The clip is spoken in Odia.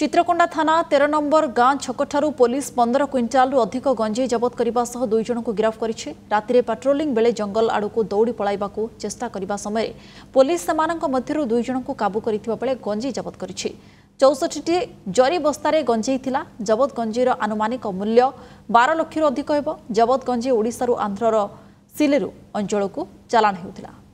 ଚିତ୍ରକୋଣ୍ଡା ଥାନା ତେର ନମ୍ବର ଗାଁ ଛକଠାରୁ ପୋଲିସ ପନ୍ଦର କ୍ୱିଣ୍ଟାଲରୁ ଅଧିକ ଗଞ୍ଜେଇ ଜବତ କରିବା ସହ ଦୁଇ ଜଣଙ୍କୁ ଗିରଫ କରିଛି ରାତିରେ ପାଟ୍ରୋଲିଂ ବେଳେ ଜଙ୍ଗଲ ଆଡ଼କୁ ଦୌଡ଼ି ପଳାଇବାକୁ ଚେଷ୍ଟା କରିବା ସମୟରେ ପୋଲିସ ସେମାନଙ୍କ ମଧ୍ୟରୁ ଦୁଇ ଜଣଙ୍କୁ କାବୁ କରିଥିବା ବେଳେ ଗଞ୍ଜେଇ ଜବତ କରିଛି ଚଉଷଠିଟି ଜରି ବସ୍ତାରେ ଗଞ୍ଜେଇ ଥିଲା ଜବତ ଗଞ୍ଜେଇର ଆନୁମାନିକ ମୂଲ୍ୟ ବାର ଲକ୍ଷରୁ ଅଧିକ ହେବ ଜବତ ଗଞ୍ଜେଇ ଓଡ଼ିଶାରୁ ଆନ୍ଧ୍ରର ସିଲେରୁ ଅଞ୍ଚଳକୁ ଚାଲାଣ ହେଉଥିଲା